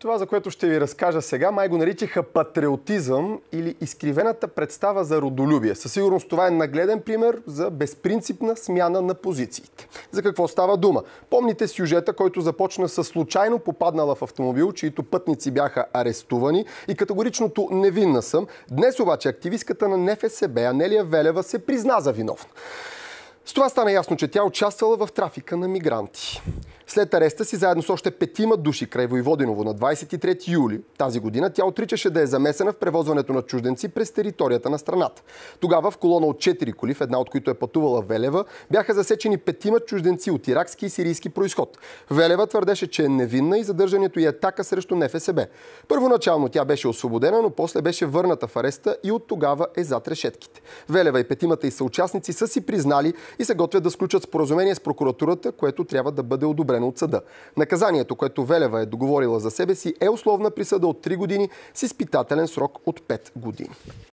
Това, за което ще ви разкажа сега, май го наричаха патриотизъм или изкривената представа за родолюбие. Със сигурност това е нагледен пример за безпринципна смяна на позициите. За какво става дума? Помните сюжета, който започна с случайно попаднала в автомобил, чието пътници бяха арестувани и категоричното невинна съм. Днес обаче активистката на НФСБ Анелия Велева се призна за виновна. С това стана ясно, че тя участвала в трафика на мигранти. След ареста си, заедно с още петима души край Войводиново на 23 юли тази година, тя отричаше да е замесена в превозването на чужденци през територията на страната. Тогава в колона от 4 коли, в една от които е пътувала Велева, бяха засечени петима чужденци от иракски и сирийски происход. Велева твърдеше, че е невинна и задържането и е атака срещу НФСБ. Първоначално тя беше освободена, но после беше върната в ареста и от тогава е зад решетките. Велева и петимата и съучастници са си признали и се готвят да сключат споразумение с прокуратурата, което трябва да бъде одобрено постановено от съда. Наказанието, което Велева е договорила за себе си, е условна присъда от 3 години с изпитателен срок от 5 години.